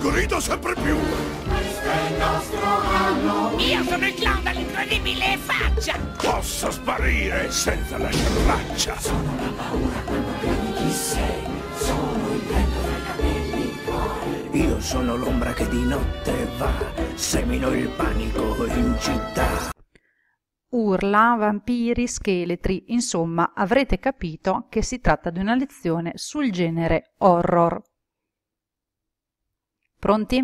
Grida sempre più! Questo è il nostro anno! Io sono il clown dall'incredibile faccia! Posso sparire senza lasciar traccia! Sono la paura quando vedi chi sei! Sono il bello dei capelli tuoi! Io sono l'ombra che di notte va, semino il panico in città! urla, vampiri, scheletri, insomma avrete capito che si tratta di una lezione sul genere horror. Pronti?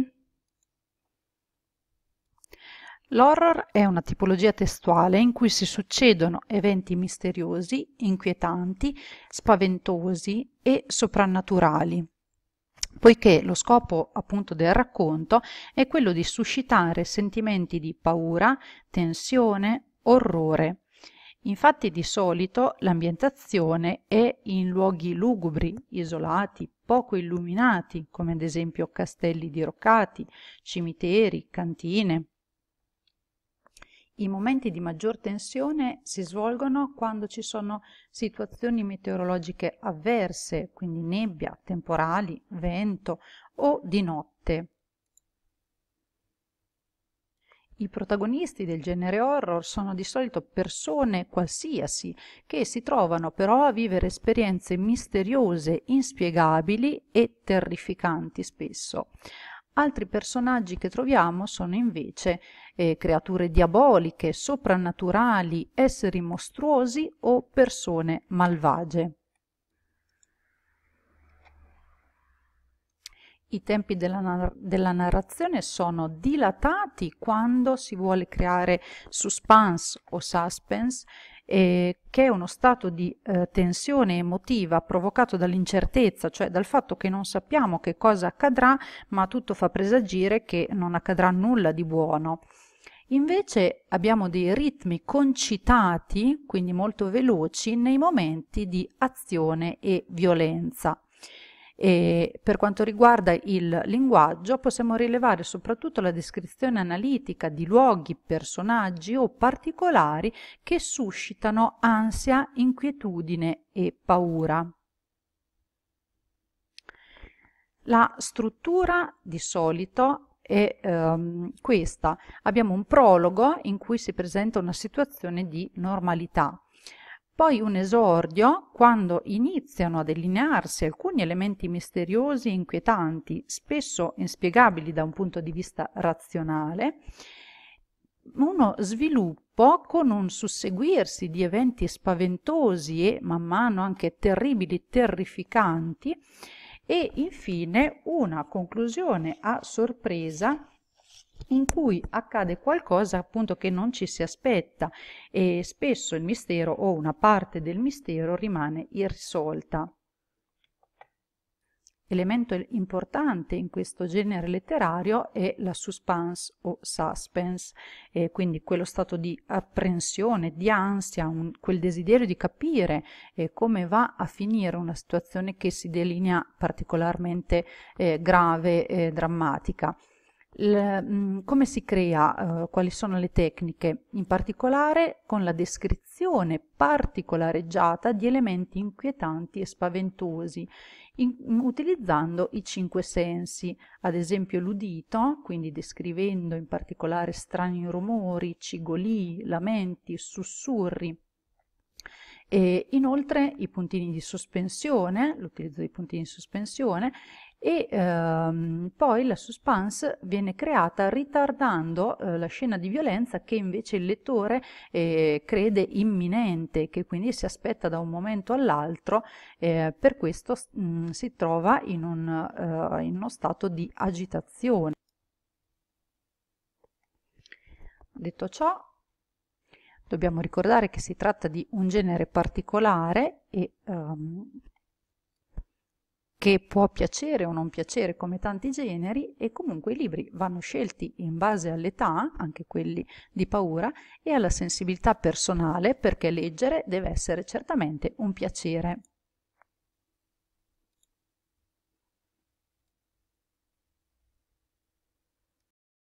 L'horror è una tipologia testuale in cui si succedono eventi misteriosi, inquietanti, spaventosi e soprannaturali, poiché lo scopo appunto del racconto è quello di suscitare sentimenti di paura, tensione, orrore, Infatti di solito l'ambientazione è in luoghi lugubri, isolati, poco illuminati, come ad esempio castelli diroccati, cimiteri, cantine. I momenti di maggior tensione si svolgono quando ci sono situazioni meteorologiche avverse, quindi nebbia, temporali, vento o di notte I protagonisti del genere horror sono di solito persone qualsiasi che si trovano però a vivere esperienze misteriose, inspiegabili e terrificanti spesso. Altri personaggi che troviamo sono invece eh, creature diaboliche, soprannaturali, esseri mostruosi o persone malvagie. I tempi della, nar della, narrazione sono dilatati quando si vuole creare suspense o suspense, eh, che è uno stato di eh, tensione emotiva provocato dall'incertezza, cioè dal fatto che non sappiamo che cosa accadrà, ma tutto fa presagire che non accadrà nulla di buono. Invece abbiamo dei ritmi concitati, quindi molto veloci, nei momenti di azione e violenza. E per quanto riguarda il linguaggio possiamo rilevare soprattutto la descrizione analitica di luoghi, personaggi o particolari che suscitano ansia, inquietudine e paura. La struttura di solito è ehm, questa. Abbiamo un prologo in cui si presenta una situazione di normalità poi un esordio quando iniziano a delinearsi alcuni elementi misteriosi e inquietanti spesso inspiegabili da un punto di vista razionale uno sviluppo con un susseguirsi di eventi spaventosi e man mano anche terribili terrificanti e infine una conclusione a sorpresa in cui accade qualcosa appunto che non ci si aspetta e spesso il mistero o una parte del mistero rimane irrisolta. Elemento importante in questo genere letterario è la suspense o suspense, eh, quindi quello stato di apprensione, di ansia, un, quel desiderio di capire eh, come va a finire una situazione che si delinea particolarmente eh, grave e drammatica. Mm, come si crea, eh, quali sono le tecniche, in particolare con la descrizione particolareggiata di elementi inquietanti e spaventosi, in, utilizzando i cinque sensi, ad esempio l'udito, quindi descrivendo in particolare strani rumori, cigoli, lamenti, sussurri, e inoltre i puntini di sospensione, l'utilizzo dei puntini di sospensione e ehm, poi la suspense viene creata ritardando eh, la scena di violenza che invece il lettore eh, crede imminente, che quindi si aspetta da un momento all'altro, eh, per questo mh, mm, si trova in, un, eh, in uno stato di agitazione. Detto ciò, dobbiamo ricordare che si tratta di un genere particolare e ehm, che può piacere o non piacere come tanti generi e comunque i libri vanno scelti in base all'età, anche quelli di paura, e alla sensibilità personale perché leggere deve essere certamente un piacere.